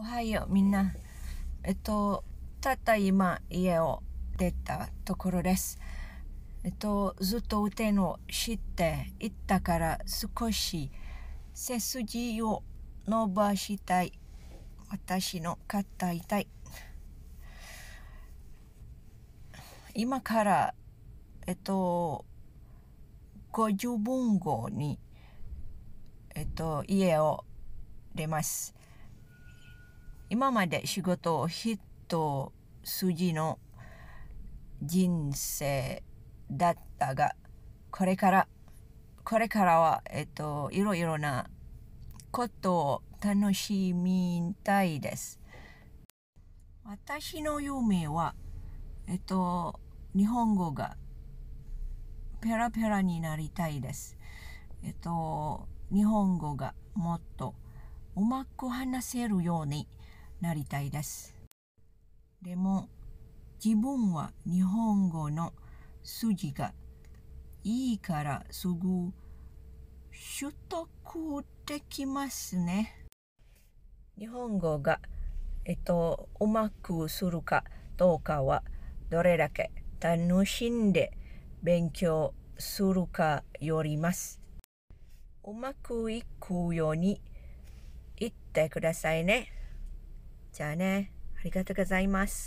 おはようみんなえっとたった今家を出たところですえっとずっと腕の知っていったから少し背筋を伸ばしたい私の肩痛い今からえっと50分後にえっと家を出ます今まで仕事を一筋の人生だったがこれからこれからは、えっと、いろいろなことを楽しみたいです。私の夢は、えっと、日本語がペラペラになりたいです。えっと、日本語がもっとうまく話せるようになりたいです。でも自分は日本語の筋がいいからすぐ取得できますね。日本語が、えっと、うまくするかどうかはどれだけ楽しんで勉強するかよります。うまくいくように言ってくださいね。ゃあねありがとうございます